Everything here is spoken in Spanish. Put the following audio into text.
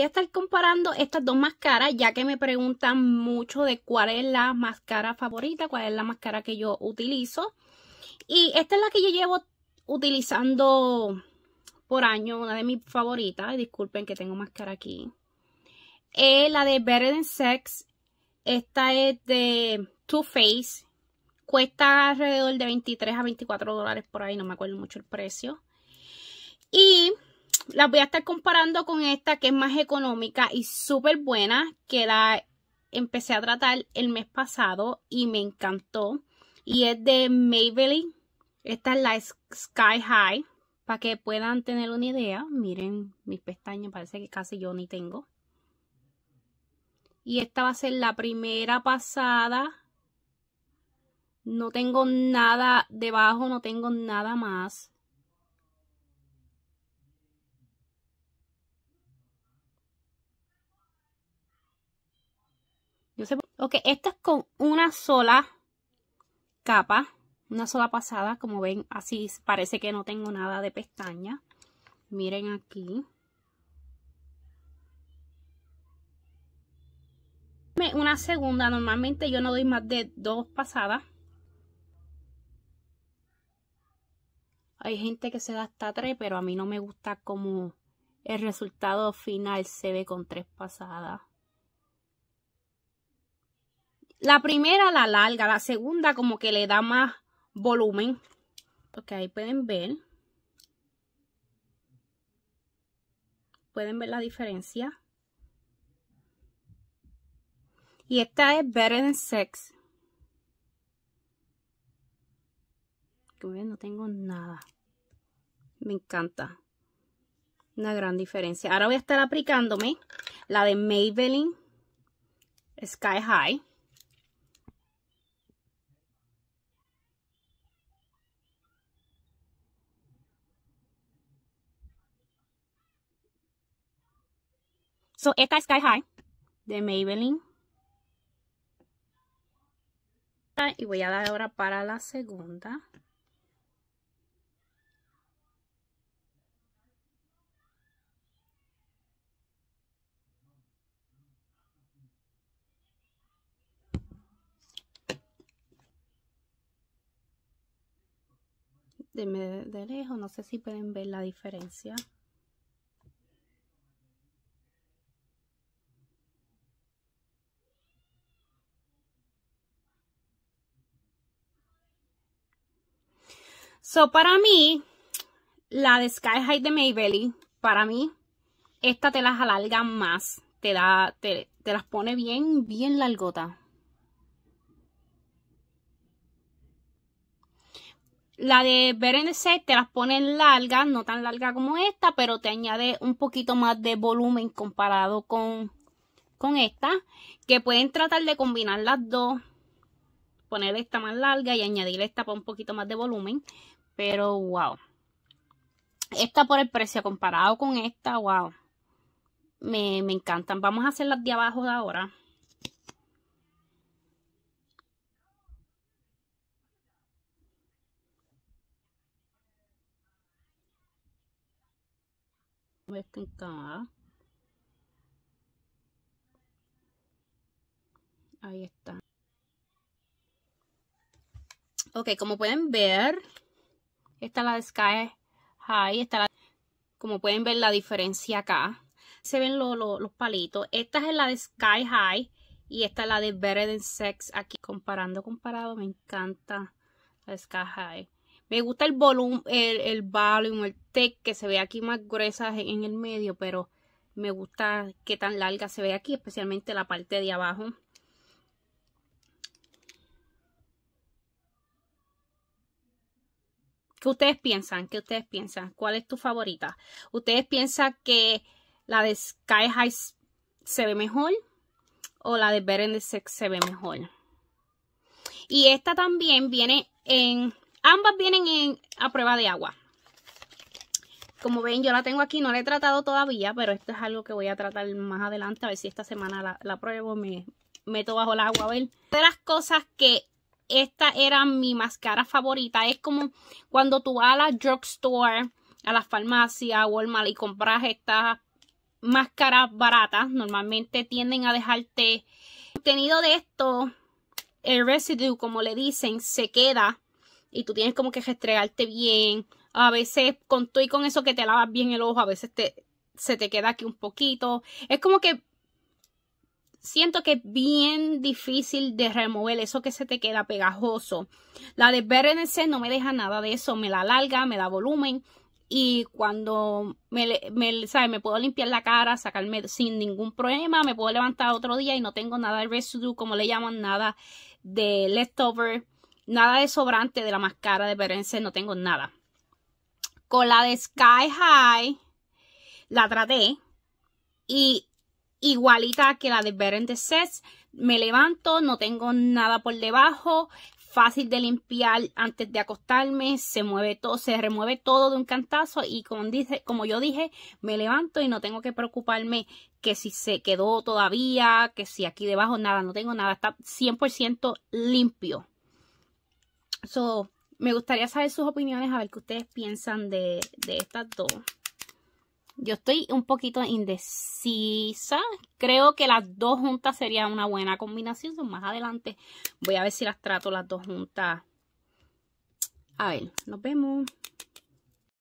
Voy a estar comparando estas dos máscaras ya que me preguntan mucho de cuál es la máscara favorita, cuál es la máscara que yo utilizo. Y esta es la que yo llevo utilizando por año, una de mis favoritas. Disculpen que tengo máscara aquí. Es la de Better Sex. Esta es de Too Faced. Cuesta alrededor de 23 a 24 dólares por ahí, no me acuerdo mucho el precio. Y las voy a estar comparando con esta que es más económica y súper buena, que la empecé a tratar el mes pasado y me encantó. Y es de Maybelline. Esta es la Sky High. Para que puedan tener una idea, miren mis pestañas, parece que casi yo ni tengo. Y esta va a ser la primera pasada. No tengo nada debajo, no tengo nada más. ok, esta es con una sola capa, una sola pasada, como ven, así parece que no tengo nada de pestaña. Miren aquí. Una segunda, normalmente yo no doy más de dos pasadas. Hay gente que se da hasta tres, pero a mí no me gusta como el resultado final se ve con tres pasadas. La primera la larga, la segunda como que le da más volumen. Porque ahí pueden ver. Pueden ver la diferencia. Y esta es Better Than Sex. Como ven, no tengo nada. Me encanta. Una gran diferencia. Ahora voy a estar aplicándome la de Maybelline Sky High. So, esta es Sky High de Maybelline. Ah, y voy a dar ahora para la segunda. de, de lejos, no sé si pueden ver la diferencia. So, para mí, la de Sky High de Maybelline, para mí, esta te las alarga más. Te, da, te, las pone bien, bien largota. La de Berenice te las pone larga no tan larga como esta, pero te añade un poquito más de volumen comparado con, con esta. Que pueden tratar de combinar las dos poner esta más larga y añadir esta para un poquito más de volumen. Pero wow. Esta por el precio comparado con esta, wow. Me, encantan. Vamos a hacer las de abajo de ahora. Ahí está. Ok, como pueden ver, esta es la de Sky High. Esta la... Como pueden ver la diferencia acá. Se ven los palitos. Esta es la de Sky High. Y esta es la de Better Sex. Aquí comparando, comparado, me encanta la de Sky High. Me gusta el volumen, el, el volume, el tech que se ve aquí más gruesa en el medio. Pero me gusta qué tan larga se ve aquí, especialmente la parte de abajo. ¿Qué ustedes piensan? ¿Qué ustedes piensan? ¿Cuál es tu favorita? ¿Ustedes piensan que la de Sky High se ve mejor? ¿O la de Better Sex se ve mejor? Y esta también viene en... Ambas vienen en, a prueba de agua. Como ven, yo la tengo aquí, no la he tratado todavía, pero esto es algo que voy a tratar más adelante, a ver si esta semana la, pruebo, me meto bajo el agua, a ver. De las cosas que esta era mi máscara favorita. Es como cuando tú vas a la drugstore, a la farmacia, o mal y compras estas máscaras baratas. Normalmente tienden a dejarte tenido de esto, el residuo, como le dicen, se queda y tú tienes como que restregarte bien. A veces con tú y con eso que te lavas bien el ojo, a veces te, se te queda aquí un poquito. Es como que siento que es bien difícil de remover eso que se te queda pegajoso. La de BRNC no me deja nada de eso, me la alarga, me da volumen y cuando me, me puedo limpiar la cara, sacarme sin ningún problema, me puedo levantar otro día y no tengo nada de residue, como le llaman, nada de leftover, nada de sobrante de la máscara de BRNC, no tengo nada. Con la de Sky High la traté y igualita que la de Better Sets. Me levanto, no tengo nada por debajo, fácil de limpiar antes de acostarme, se mueve todo, se remueve todo de un cantazo y como, dice, como yo dije, me levanto y no tengo que preocuparme que si se quedó todavía, que si aquí debajo nada, no tengo nada, está 100% limpio. So, me gustaría saber sus opiniones, a ver qué ustedes piensan de, de estas dos. Yo estoy un poquito indecisa. Creo que las dos juntas serían una buena combinación. Más adelante voy a ver si las trato las dos juntas. A ver, nos vemos.